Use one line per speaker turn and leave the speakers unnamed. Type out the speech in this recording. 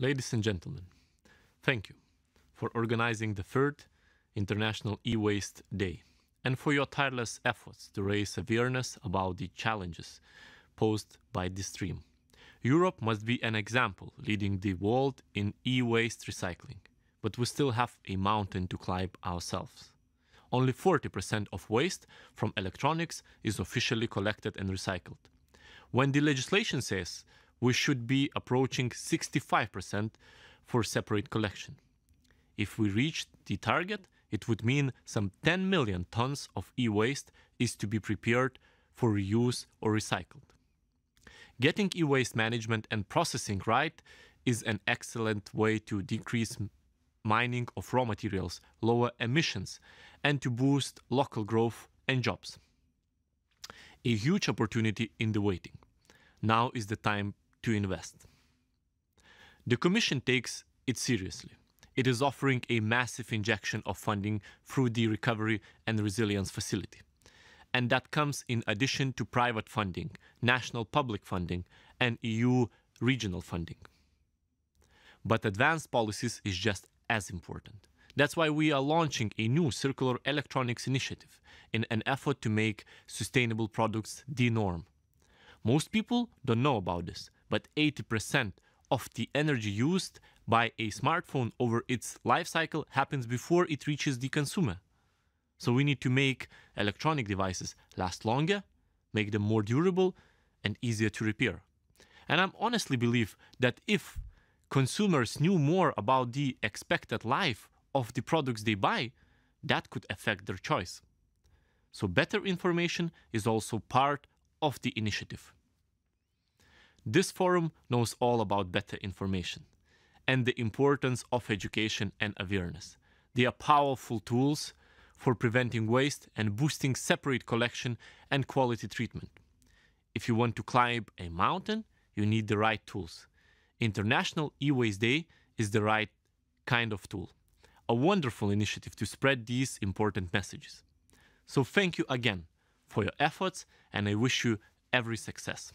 Ladies and gentlemen, thank you for organizing the third International E-Waste Day and for your tireless efforts to raise awareness about the challenges posed by this stream. Europe must be an example leading the world in e-waste recycling, but we still have a mountain to climb ourselves. Only 40% of waste from electronics is officially collected and recycled. When the legislation says we should be approaching 65% for separate collection. If we reach the target, it would mean some 10 million tons of e-waste is to be prepared for reuse or recycled. Getting e-waste management and processing right is an excellent way to decrease mining of raw materials, lower emissions, and to boost local growth and jobs. A huge opportunity in the waiting. Now is the time to invest. The Commission takes it seriously. It is offering a massive injection of funding through the Recovery and Resilience Facility. And that comes in addition to private funding, national public funding, and EU regional funding. But advanced policies is just as important. That's why we are launching a new circular electronics initiative in an effort to make sustainable products the norm. Most people don't know about this, but 80% of the energy used by a smartphone over its life cycle happens before it reaches the consumer. So we need to make electronic devices last longer, make them more durable and easier to repair. And I honestly believe that if consumers knew more about the expected life of the products they buy, that could affect their choice. So better information is also part of the initiative. This forum knows all about better information and the importance of education and awareness. They are powerful tools for preventing waste and boosting separate collection and quality treatment. If you want to climb a mountain, you need the right tools. International E-Waste Day is the right kind of tool. A wonderful initiative to spread these important messages. So thank you again for your efforts and I wish you every success.